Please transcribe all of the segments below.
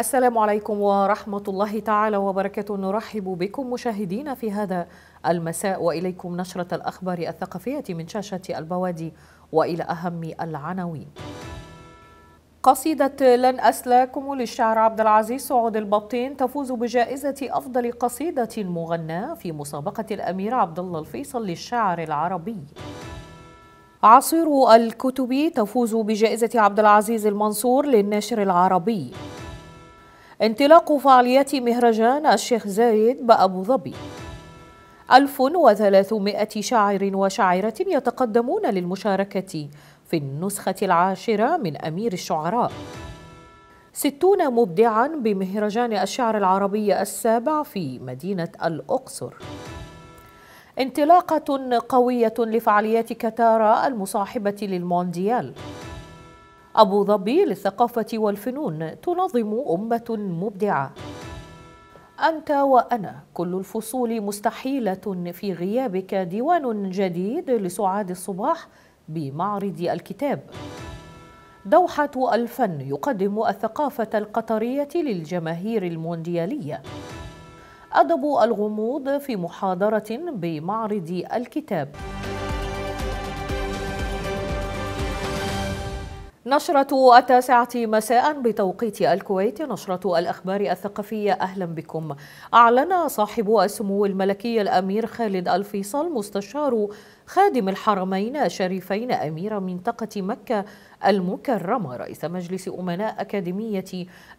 السلام عليكم ورحمة الله تعالى وبركاته نرحب بكم مشاهدينا في هذا المساء وإليكم نشرة الأخبار الثقافية من شاشة البوادي وإلى أهم العناوين قصيدة لن أسلاكم للشاعر عبد العزيز سعود البطين تفوز بجائزة أفضل قصيدة مغناة في مسابقة الأمير عبد الله الفيصل للشعر العربي. عصير الكتب تفوز بجائزة عبد العزيز المنصور للناشر العربي. انطلاق فعاليات مهرجان الشيخ زايد بأبو ظبي 1300 شاعر وشاعرة يتقدمون للمشاركة في النسخة العاشرة من أمير الشعراء ستون مبدعا بمهرجان الشعر العربي السابع في مدينة الأقصر انطلاقة قوية لفعاليات كتارا المصاحبة للمونديال أبو ظبي للثقافة والفنون تنظم أمة مبدعة أنت وأنا كل الفصول مستحيلة في غيابك ديوان جديد لسعاد الصباح بمعرض الكتاب دوحة الفن يقدم الثقافة القطرية للجماهير المونديالية أدب الغموض في محاضرة بمعرض الكتاب نشرة التاسعة مساء بتوقيت الكويت نشرة الأخبار الثقافية أهلا بكم أعلن صاحب السمو الملكي الأمير خالد الفيصل مستشار خادم الحرمين الشريفين أمير منطقة مكة المكرمة رئيس مجلس أمناء أكاديمية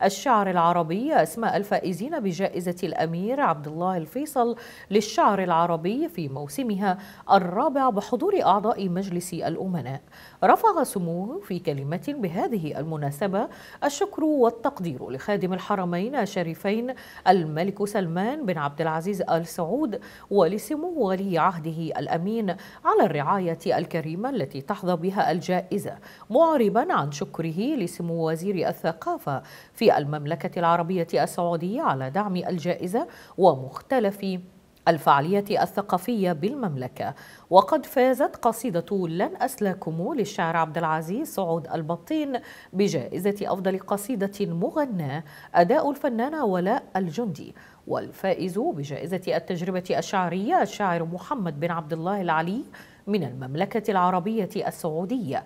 الشعر العربي أسماء الفائزين بجائزة الأمير عبد الله الفيصل للشعر العربي في موسمها الرابع بحضور أعضاء مجلس الأمناء رفع سموه في كلمة بهذه المناسبة الشكر والتقدير لخادم الحرمين الشريفين الملك سلمان بن عبد العزيز آل سعود ولسمو ولي عهده الأمين على الرعاية الكريمة التي تحظى بها الجائزة معربا عن شكره لسمو وزير الثقافة في المملكة العربية السعودية على دعم الجائزة ومختلف الفعالية الثقافية بالمملكة وقد فازت قصيدة لن أسلاكم للشاعر عبد العزيز سعود البطين بجائزة أفضل قصيدة مغناة أداء الفنانة ولاء الجندي والفائز بجائزة التجربة الشعرية الشاعر محمد بن عبد الله العلي من المملكة العربية السعودية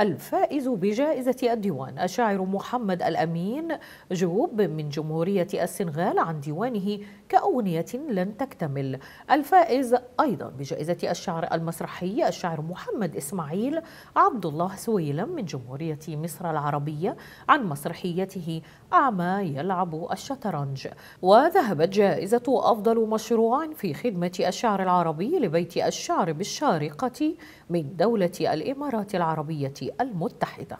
الفائز بجائزة الديوان الشاعر محمد الأمين جوب من جمهورية السنغال عن ديوانه كأغنية لن تكتمل الفائز أيضا بجائزة الشعر المسرحي الشاعر محمد إسماعيل عبد الله سويلم من جمهورية مصر العربية عن مسرحيته أعمى يلعب الشطرنج وذهبت جائزة أفضل مشروع في خدمة الشعر العربي لبيت الشعر بالشارقة من دولة الإمارات العربية المتحدة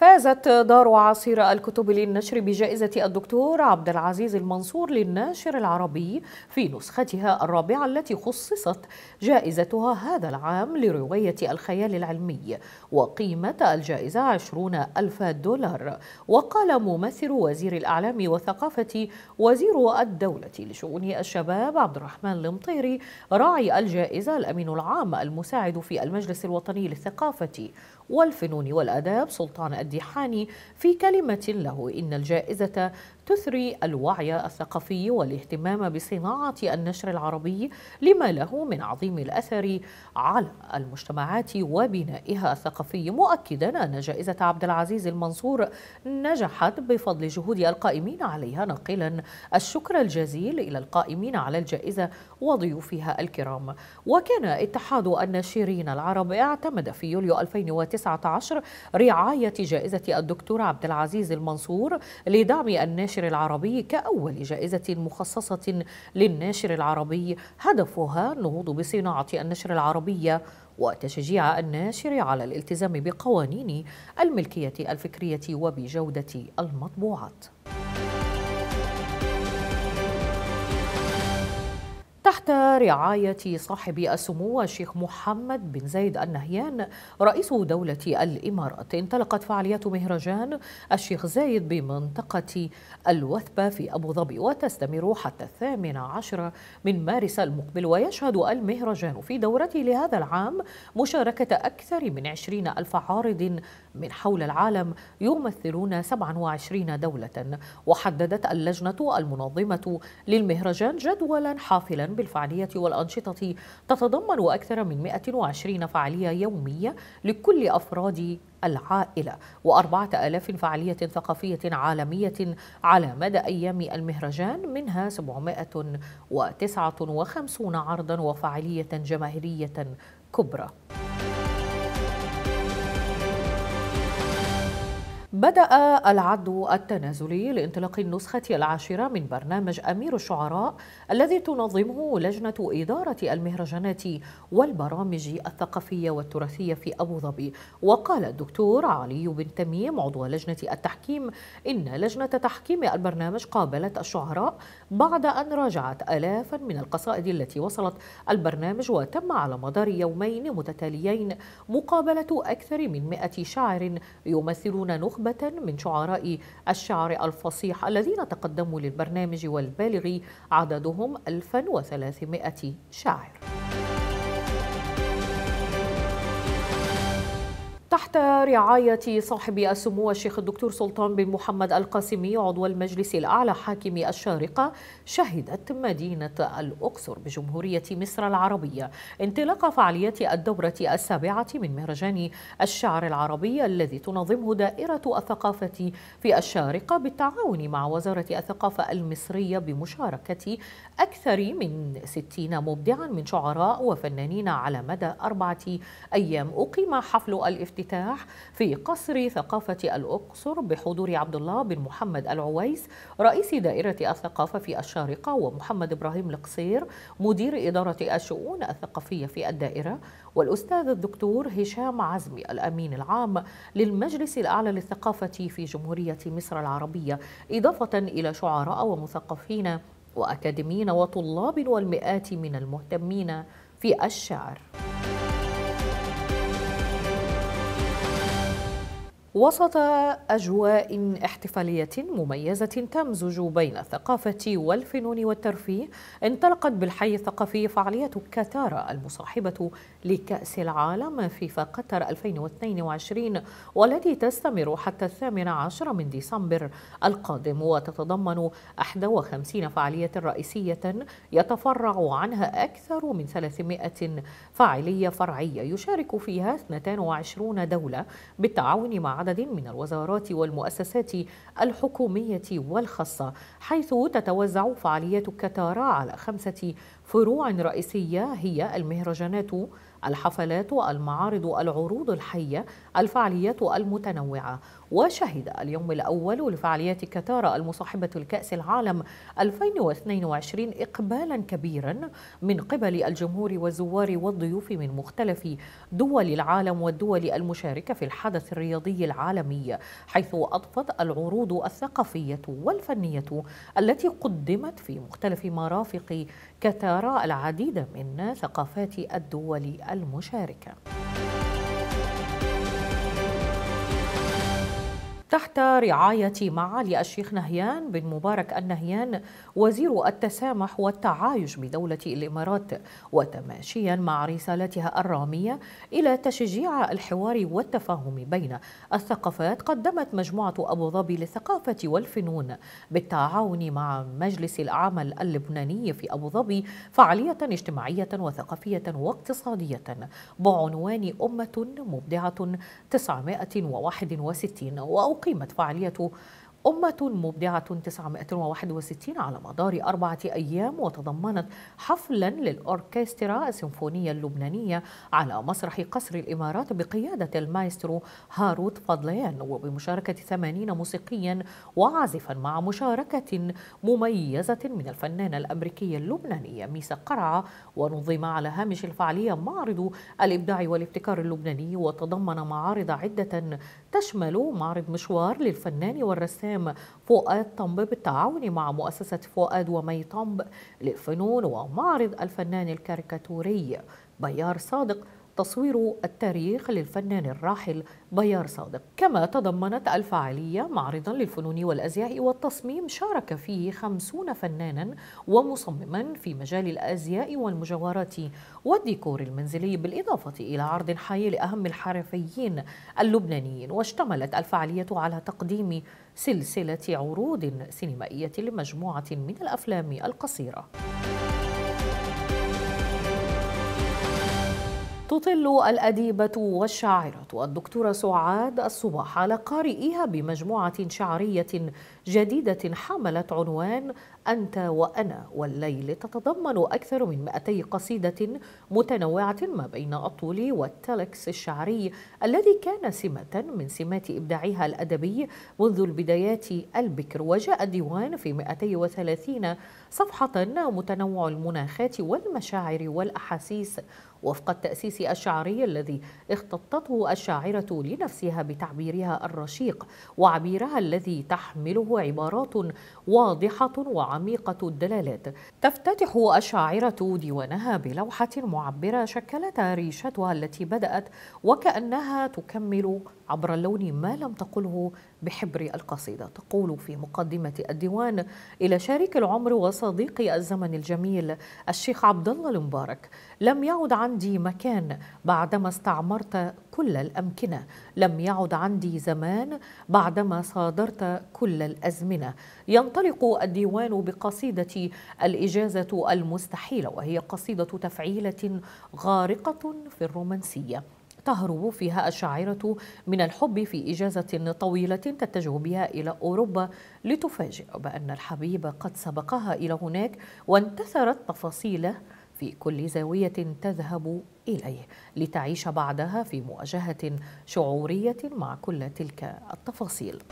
فازت دار عصير الكتب للنشر بجائزة الدكتور عبد العزيز المنصور للناشر العربي في نسختها الرابعة التي خصصت جائزتها هذا العام لرواية الخيال العلمي وقيمة الجائزة عشرون ألف دولار وقال ممثل وزير الأعلام والثقافة وزير الدولة لشؤون الشباب عبد الرحمن المطيري راعي الجائزة الأمين العام المساعد في المجلس الوطني للثقافة والفنون والأداب سلطان الديحاني في كلمة له إن الجائزة تثري الوعي الثقافي والاهتمام بصناعة النشر العربي لما له من عظيم الأثر على المجتمعات وبنائها الثقافي مؤكدا أن جائزة عبد العزيز المنصور نجحت بفضل جهود القائمين عليها ناقلا الشكر الجزيل إلى القائمين على الجائزة وضيوفها الكرام وكان اتحاد الناشرين العرب اعتمد في يوليو 2019 رعاية جائزة الدكتور عبد العزيز المنصور لدعم الناشر الناشر العربي كأول جائزة مخصصة للناشر العربي هدفها النهوض بصناعة النشر العربية وتشجيع الناشر على الالتزام بقوانين الملكية الفكرية وبجودة المطبوعات تحت رعاية صاحب السمو الشيخ محمد بن زايد النهيان رئيس دولة الإمارات انطلقت فعاليات مهرجان الشيخ زايد بمنطقة الوثبة في أبو ظبي وتستمر حتى الثامن عشر من مارس المقبل ويشهد المهرجان في دورته لهذا العام مشاركة أكثر من عشرين ألف عارض من حول العالم يمثلون 27 دولة وحددت اللجنة المنظمة للمهرجان جدولا حافلا بالفعالية والأنشطة تتضمن أكثر من 120 فعالية يومية لكل أفراد العائلة العائلة و4000 فعالية ثقافية عالمية على مدى أيام المهرجان منها 759 عرضا وفعالية جماهيرية كبرى بدأ العد التنازلي لانطلاق النسخة العاشرة من برنامج أمير الشعراء الذي تنظمه لجنة إدارة المهرجانات والبرامج الثقافية والتراثية في أبو ظبي وقال الدكتور علي بن تميم عضو لجنة التحكيم إن لجنة تحكيم البرنامج قابلت الشعراء بعد أن راجعت آلافا من القصائد التي وصلت البرنامج وتم على مدار يومين متتاليين مقابلة أكثر من مئة شاعر يمثلون نخبة من شعراء الشعر الفصيح الذين تقدموا للبرنامج والبالغ عددهم 1300 شاعر تحت رعاية صاحب السمو الشيخ الدكتور سلطان بن محمد القاسمي عضو المجلس الأعلى حاكم الشارقة شهدت مدينة الأقصر بجمهورية مصر العربية انطلاق فعاليات الدورة السابعة من مهرجان الشعر العربي الذي تنظمه دائرة الثقافة في الشارقة بالتعاون مع وزارة الثقافة المصرية بمشاركة أكثر من 60 مبدعا من شعراء وفنانين على مدى أربعة أيام أقيم حفل الافتتاح الافتتاح في قصر ثقافة الأقصر بحضور عبد الله بن محمد العويس رئيس دائرة الثقافة في الشارقة ومحمد إبراهيم القصير مدير إدارة الشؤون الثقافية في الدائرة والأستاذ الدكتور هشام عزمي الأمين العام للمجلس الأعلى للثقافة في جمهورية مصر العربية إضافة إلى شعراء ومثقفين وأكاديميين وطلاب والمئات من المهتمين في الشعر وسط أجواء احتفالية مميزة تمزج بين الثقافة والفنون والترفيه انطلقت بالحي الثقافي فعالية كاتارا المصاحبة لكأس العالم فيفا قطر 2022 والتي تستمر حتى الثامن عشر من ديسمبر القادم وتتضمن 51 فعالية رئيسية يتفرع عنها أكثر من 300 فعالية فرعية يشارك فيها 22 دولة بالتعاون مع عدد من الوزارات والمؤسسات الحكومية والخاصة حيث تتوزع فعاليات كتارا على خمسة فروع رئيسية هي المهرجانات الحفلات المعارض العروض الحية الفعاليات المتنوعة وشهد اليوم الأول لفعاليات كتارة المصاحبة لكأس العالم 2022 إقبالا كبيرا من قبل الجمهور والزوار والضيوف من مختلف دول العالم والدول المشاركة في الحدث الرياضي العالمي حيث أضفت العروض الثقافية والفنية التي قدمت في مختلف مرافق كتارة العديد من ثقافات الدول المشاركة تحت رعاية معالي الشيخ نهيان بن مبارك النهيان وزير التسامح والتعايش بدولة الإمارات وتماشيا مع رسالتها الرامية إلى تشجيع الحوار والتفاهم بين الثقافات قدمت مجموعة أبو ظبي للثقافة والفنون بالتعاون مع مجلس العمل اللبناني في أبو ظبي فعالية اجتماعية وثقافية واقتصادية بعنوان أمة مبدعة 961 وأوقع أقيمت فعالية أمة مبدعة 961 على مدار أربعة أيام وتضمنت حفلا للأوركسترا السيمفونية اللبنانية على مسرح قصر الإمارات بقيادة المايسترو هاروت فضليان وبمشاركة 80 موسيقيا وعازفا مع مشاركة مميزة من الفنانة الأمريكية اللبنانية ميسا قرعة ونظم على هامش الفعالية معرض الإبداع والابتكار اللبناني وتضمن معارض عدة تشمل معرض مشوار للفنان والرسام الاعلام فؤاد طنب بالتعاون مع مؤسسة فؤاد ومي طنب للفنون ومعرض الفنان الكاريكاتوري بيار صادق تصوير التاريخ للفنان الراحل بيار صادق كما تضمنت الفعالية معرضا للفنون والأزياء والتصميم شارك فيه خمسون فنانا ومصمما في مجال الأزياء والمجوهرات والديكور المنزلي بالإضافة إلى عرض حي لأهم الحرفيين اللبنانيين واشتملت الفعالية على تقديم سلسلة عروض سينمائية لمجموعة من الأفلام القصيرة تطل الأديبة والشاعرة الدكتورة سعاد الصباح على قارئها بمجموعة شعرية جديدة حملت عنوان أنت وأنا والليل تتضمن أكثر من 200 قصيدة متنوعة ما بين الطول والتلكس الشعري الذي كان سمة من سمات إبداعها الأدبي منذ البدايات البكر وجاء الديوان في 230 صفحة متنوع المناخات والمشاعر والأحاسيس وفق التأسيس الشعري الذي اختطته الشاعرة لنفسها بتعبيرها الرشيق وعبيرها الذي تحمله عبارات واضحة وعميقة الدلالات تفتتح الشاعرة ديوانها بلوحة معبرة شكلتها ريشتها التي بدأت وكأنها تكمل عبر اللون ما لم تقله بحبر القصيدة تقول في مقدمة الديوان إلى شريك العمر وصديقي الزمن الجميل الشيخ عبد الله المبارك لم يعد عندي مكان بعدما استعمرت كل الأمكنة لم يعد عندي زمان بعدما صادرت كل الأزمنة ينطلق الديوان بقصيدة الإجازة المستحيلة وهي قصيدة تفعيلة غارقة في الرومانسية تهرب فيها الشاعرة من الحب في إجازة طويلة تتجه بها إلى أوروبا لتفاجئ بأن الحبيب قد سبقها إلى هناك وانتثرت تفاصيله في كل زاوية تذهب إليه لتعيش بعدها في مواجهة شعورية مع كل تلك التفاصيل.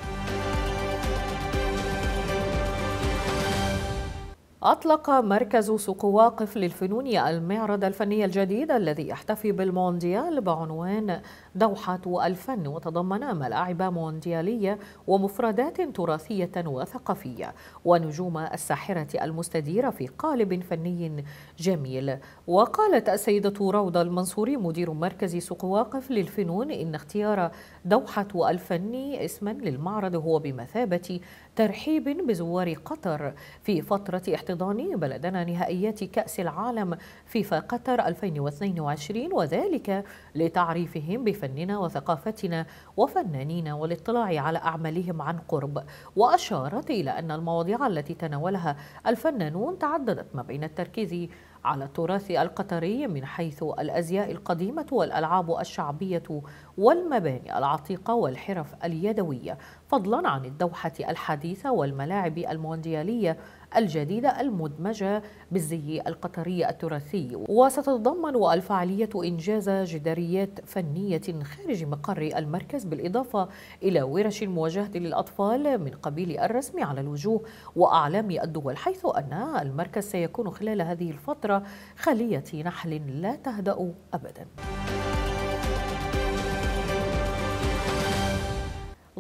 أطلق مركز سوق واقف للفنون المعرض الفني الجديد الذي يحتفي بالمونديال بعنوان دوحة الفن وتضمنا ملاعب مونديالية ومفردات تراثية وثقافية ونجوم الساحرة المستديرة في قالب فني جميل وقالت السيدة روضة المنصوري مدير مركز سوق واقف للفنون إن اختيار دوحة الفن اسما للمعرض هو بمثابة ترحيب بزوار قطر في فترة احتضان بلدنا نهائيات كأس العالم فيفا قطر 2022 وذلك لتعريفهم بفن فننا وثقافتنا وفنانينا والاطلاع على أعمالهم عن قرب وأشارت إلى أن المواضيع التي تناولها الفنانون تعددت ما بين التركيز على التراث القطري من حيث الازياء القديمه والالعاب الشعبيه والمباني العتيقه والحرف اليدويه فضلا عن الدوحه الحديثه والملاعب الموندياليه الجديدة المدمجة بالزي القطري التراثي وستتضمن الفعالية إنجاز جداريات فنية خارج مقر المركز بالإضافة إلى ورش مواجهة للأطفال من قبيل الرسم على الوجوه وأعلام الدول حيث أن المركز سيكون خلال هذه الفترة خلية نحل لا تهدأ أبداً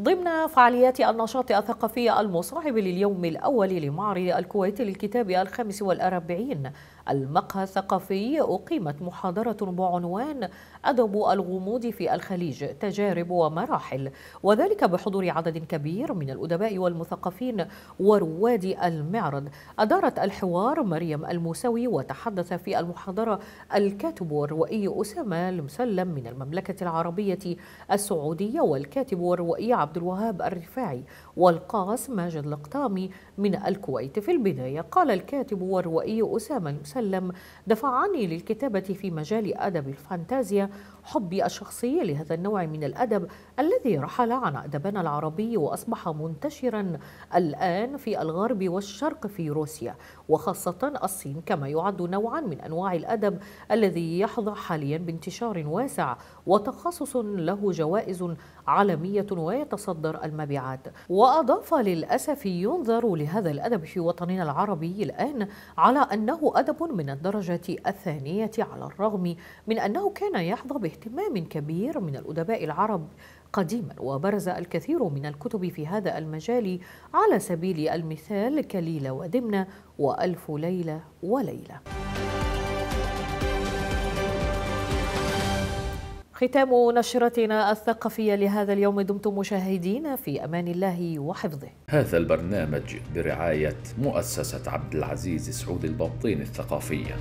ضمن فعاليات النشاط الثقافي المصاحب لليوم الأول لمعرض الكويت للكتاب الخامس والأربعين المقهى الثقافي أقيمت محاضرة بعنوان أدب الغموض في الخليج تجارب ومراحل وذلك بحضور عدد كبير من الأدباء والمثقفين ورواد المعرض أدارت الحوار مريم الموسوي وتحدث في المحاضرة الكاتب والروائي أسامة المسلم من المملكة العربية السعودية والكاتب والروائي عبد الوهاب الرفاعي والقاص ماجد القطامي من الكويت في البداية قال الكاتب والروائي أسامة المسلم وسلم دفعني للكتابة في مجال أدب الفانتازيا حبي الشخصي لهذا النوع من الأدب الذي رحل عن أدبنا العربي وأصبح منتشرا الآن في الغرب والشرق في روسيا وخاصة الصين كما يعد نوعا من أنواع الأدب الذي يحظى حاليا بانتشار واسع وتخصص له جوائز عالمية ويتصدر المبيعات وأضاف للأسف ينظر لهذا الأدب في وطننا العربي الآن على أنه أدب من الدرجة الثانية على الرغم من أنه كان يحظى به اهتمام كبير من الأدباء العرب قديما وبرز الكثير من الكتب في هذا المجال على سبيل المثال كليلة ودمنة وألف ليلة وليلة ختام نشرتنا الثقافية لهذا اليوم دمتم مشاهدين في أمان الله وحفظه هذا البرنامج برعاية مؤسسة عبد العزيز سعود البطين الثقافية